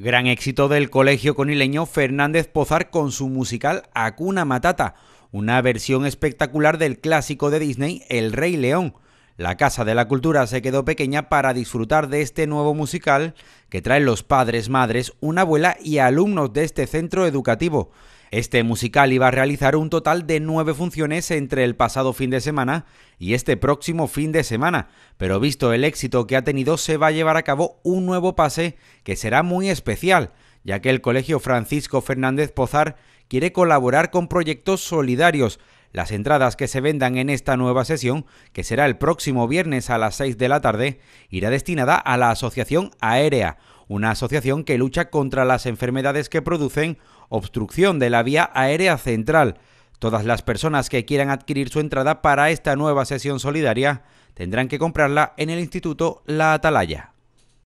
Gran éxito del colegio conileño Fernández Pozar con su musical Acuna Matata, una versión espectacular del clásico de Disney El Rey León. La Casa de la Cultura se quedó pequeña para disfrutar de este nuevo musical que traen los padres, madres, una abuela y alumnos de este centro educativo. Este musical iba a realizar un total de nueve funciones entre el pasado fin de semana y este próximo fin de semana, pero visto el éxito que ha tenido se va a llevar a cabo un nuevo pase que será muy especial, ya que el Colegio Francisco Fernández Pozar quiere colaborar con proyectos solidarios. Las entradas que se vendan en esta nueva sesión, que será el próximo viernes a las 6 de la tarde, irá destinada a la Asociación Aérea, una asociación que lucha contra las enfermedades que producen obstrucción de la vía aérea central. Todas las personas que quieran adquirir su entrada para esta nueva sesión solidaria tendrán que comprarla en el Instituto La Atalaya.